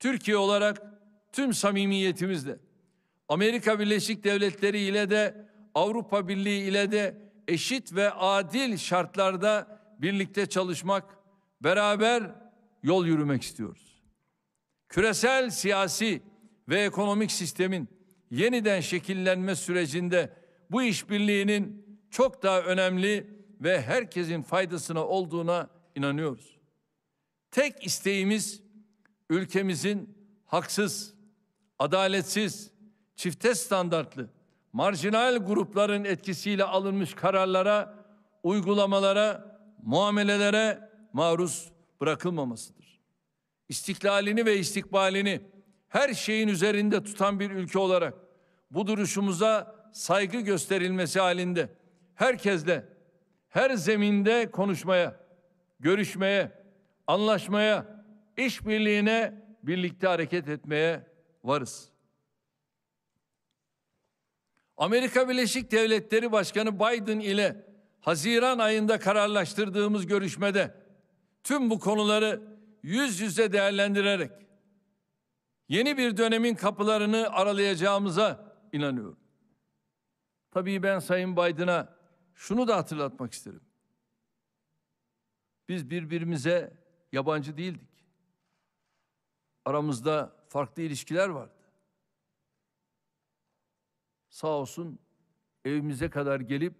Türkiye olarak tüm samimiyetimizle Amerika Birleşik Devletleri ile de Avrupa Birliği ile de eşit ve adil şartlarda birlikte çalışmak, beraber yol yürümek istiyoruz. Küresel siyasi ve ekonomik sistemin yeniden şekillenme sürecinde bu işbirliğinin çok daha önemli ve herkesin faydasına olduğuna inanıyoruz. Tek isteğimiz ülkemizin haksız, adaletsiz, çifte standartlı, marjinal grupların etkisiyle alınmış kararlara, uygulamalara, muamelelere maruz bırakılmamasıdır. İstiklalini ve istikbalini her şeyin üzerinde tutan bir ülke olarak bu duruşumuza saygı gösterilmesi halinde herkesle her zeminde konuşmaya, görüşmeye, anlaşmaya işbirliğine birlikte hareket etmeye varız. Amerika Birleşik Devletleri Başkanı Biden ile Haziran ayında kararlaştırdığımız görüşmede tüm bu konuları yüz yüze değerlendirerek yeni bir dönemin kapılarını aralayacağımıza inanıyorum. Tabii ben Sayın Biden'a şunu da hatırlatmak isterim. Biz birbirimize yabancı değildik aramızda farklı ilişkiler vardı. Sağ olsun evimize kadar gelip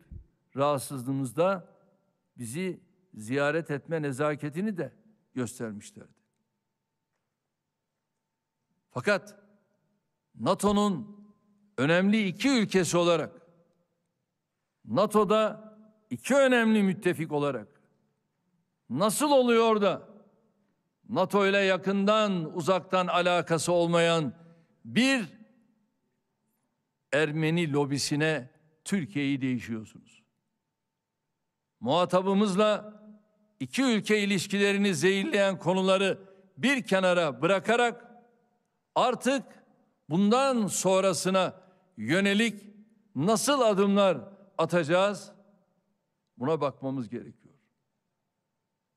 rahatsızlığımızda bizi ziyaret etme nezaketini de göstermişlerdi. Fakat NATO'nun önemli iki ülkesi olarak NATO'da iki önemli müttefik olarak nasıl oluyor da NATO ile yakından uzaktan alakası olmayan bir Ermeni lobisine Türkiye'yi değişiyorsunuz. Muhatabımızla iki ülke ilişkilerini zehirleyen konuları bir kenara bırakarak artık bundan sonrasına yönelik nasıl adımlar atacağız? Buna bakmamız gerekiyor.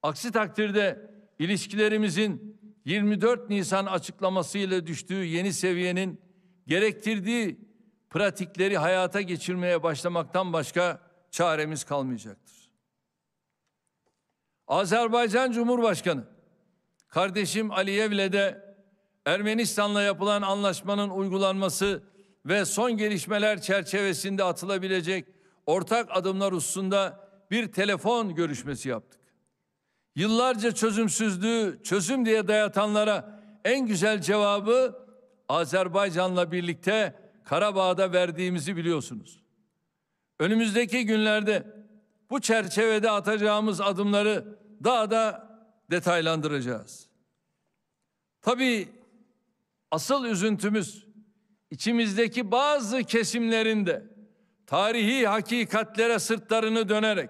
Aksi takdirde ilişkilerimizin 24 Nisan açıklamasıyla düştüğü yeni seviyenin gerektirdiği pratikleri hayata geçirmeye başlamaktan başka çaremiz kalmayacaktır. Azerbaycan Cumhurbaşkanı kardeşim Aliyev'le de Ermenistan'la yapılan anlaşmanın uygulanması ve son gelişmeler çerçevesinde atılabilecek ortak adımlar hususunda bir telefon görüşmesi yaptık. Yıllarca çözümsüzlüğü çözüm diye dayatanlara en güzel cevabı Azerbaycan'la birlikte Karabağ'da verdiğimizi biliyorsunuz. Önümüzdeki günlerde bu çerçevede atacağımız adımları daha da detaylandıracağız. Tabii asıl üzüntümüz içimizdeki bazı kesimlerinde tarihi hakikatlere sırtlarını dönerek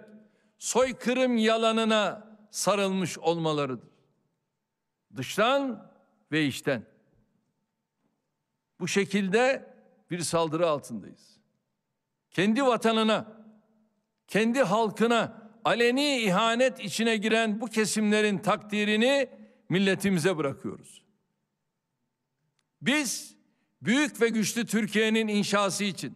soykırım yalanına sarılmış olmalarıdır. Dıştan ve içten. Bu şekilde bir saldırı altındayız. Kendi vatanına, kendi halkına aleni ihanet içine giren bu kesimlerin takdirini milletimize bırakıyoruz. Biz büyük ve güçlü Türkiye'nin inşası için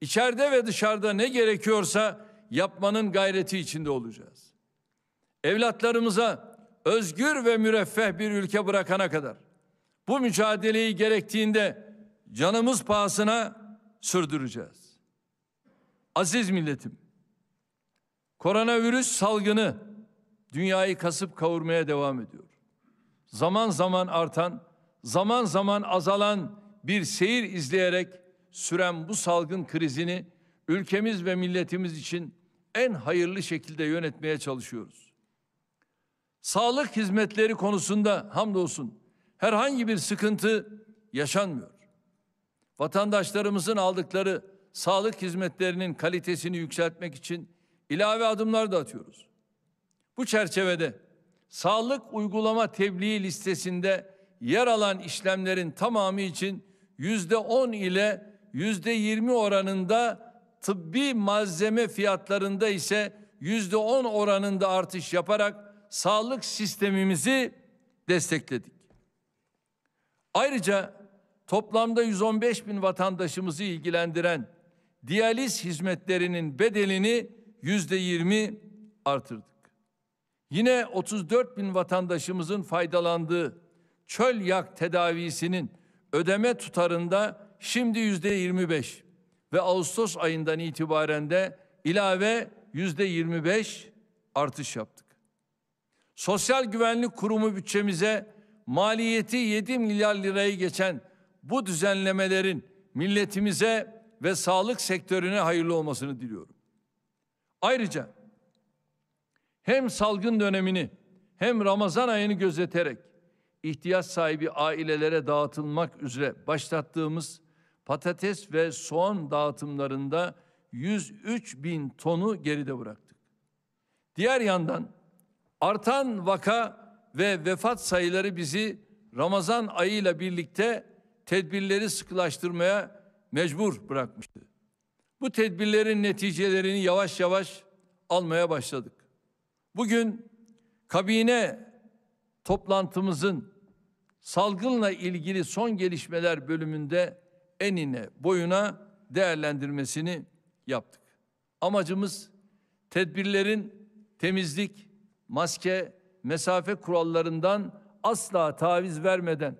içeride ve dışarıda ne gerekiyorsa yapmanın gayreti içinde olacağız evlatlarımıza özgür ve müreffeh bir ülke bırakana kadar bu mücadeleyi gerektiğinde canımız pahasına sürdüreceğiz. Aziz milletim, koronavirüs salgını dünyayı kasıp kavurmaya devam ediyor. Zaman zaman artan, zaman zaman azalan bir seyir izleyerek süren bu salgın krizini ülkemiz ve milletimiz için en hayırlı şekilde yönetmeye çalışıyoruz. Sağlık hizmetleri konusunda hamdolsun herhangi bir sıkıntı yaşanmıyor. Vatandaşlarımızın aldıkları sağlık hizmetlerinin kalitesini yükseltmek için ilave adımlar da atıyoruz. Bu çerçevede sağlık uygulama tebliği listesinde yer alan işlemlerin tamamı için yüzde on ile yüzde yirmi oranında tıbbi malzeme fiyatlarında ise yüzde on oranında artış yaparak sağlık sistemimizi destekledik. Ayrıca toplamda 115 bin vatandaşımızı ilgilendiren diyaliz hizmetlerinin bedelini yüzde 20 artırdık. Yine 34 bin vatandaşımızın faydalandığı çöl yak tedavisinin ödeme tutarında şimdi yüzde 25 ve Ağustos ayından itibaren de ilave yüzde 25 artış yaptık. Sosyal Güvenlik Kurumu bütçemize maliyeti 7 milyar lirayı geçen bu düzenlemelerin milletimize ve sağlık sektörüne hayırlı olmasını diliyorum. Ayrıca hem salgın dönemini hem Ramazan ayını gözeterek ihtiyaç sahibi ailelere dağıtılmak üzere başlattığımız patates ve soğan dağıtımlarında 103 bin tonu geride bıraktık. Diğer yandan Artan vaka ve vefat sayıları bizi Ramazan ayıyla birlikte tedbirleri sıkılaştırmaya mecbur bırakmıştı. Bu tedbirlerin neticelerini yavaş yavaş almaya başladık. Bugün kabine toplantımızın salgınla ilgili son gelişmeler bölümünde enine boyuna değerlendirmesini yaptık. Amacımız tedbirlerin temizlik, maske, mesafe kurallarından asla taviz vermeden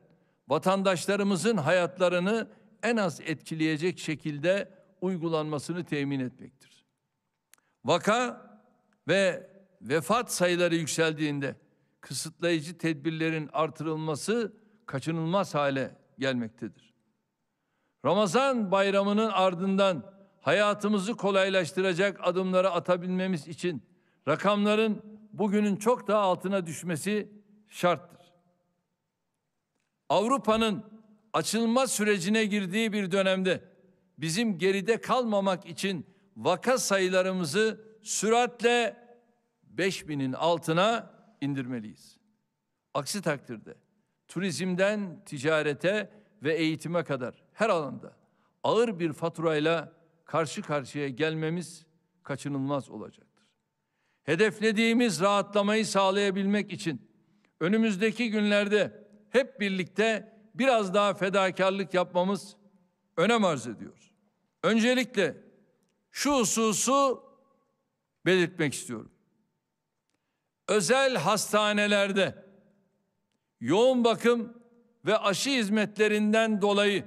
vatandaşlarımızın hayatlarını en az etkileyecek şekilde uygulanmasını temin etmektir. Vaka ve vefat sayıları yükseldiğinde kısıtlayıcı tedbirlerin artırılması kaçınılmaz hale gelmektedir. Ramazan bayramının ardından hayatımızı kolaylaştıracak adımları atabilmemiz için rakamların bugünün çok daha altına düşmesi şarttır. Avrupa'nın açılma sürecine girdiği bir dönemde bizim geride kalmamak için vaka sayılarımızı süratle 5000'in altına indirmeliyiz. Aksi takdirde turizmden ticarete ve eğitime kadar her alanda ağır bir faturayla karşı karşıya gelmemiz kaçınılmaz olacak hedeflediğimiz rahatlamayı sağlayabilmek için önümüzdeki günlerde hep birlikte biraz daha fedakarlık yapmamız önem arz ediyor. Öncelikle şu hususu belirtmek istiyorum. Özel hastanelerde yoğun bakım ve aşı hizmetlerinden dolayı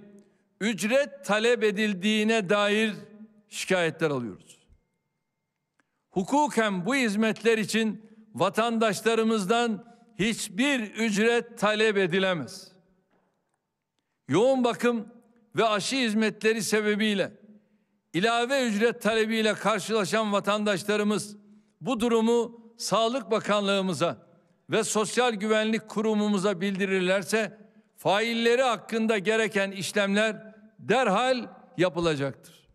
ücret talep edildiğine dair şikayetler alıyoruz hukuken bu hizmetler için vatandaşlarımızdan hiçbir ücret talep edilemez. Yoğun bakım ve aşı hizmetleri sebebiyle ilave ücret talebiyle karşılaşan vatandaşlarımız bu durumu Sağlık Bakanlığımıza ve Sosyal Güvenlik Kurumumuza bildirirlerse failleri hakkında gereken işlemler derhal yapılacaktır.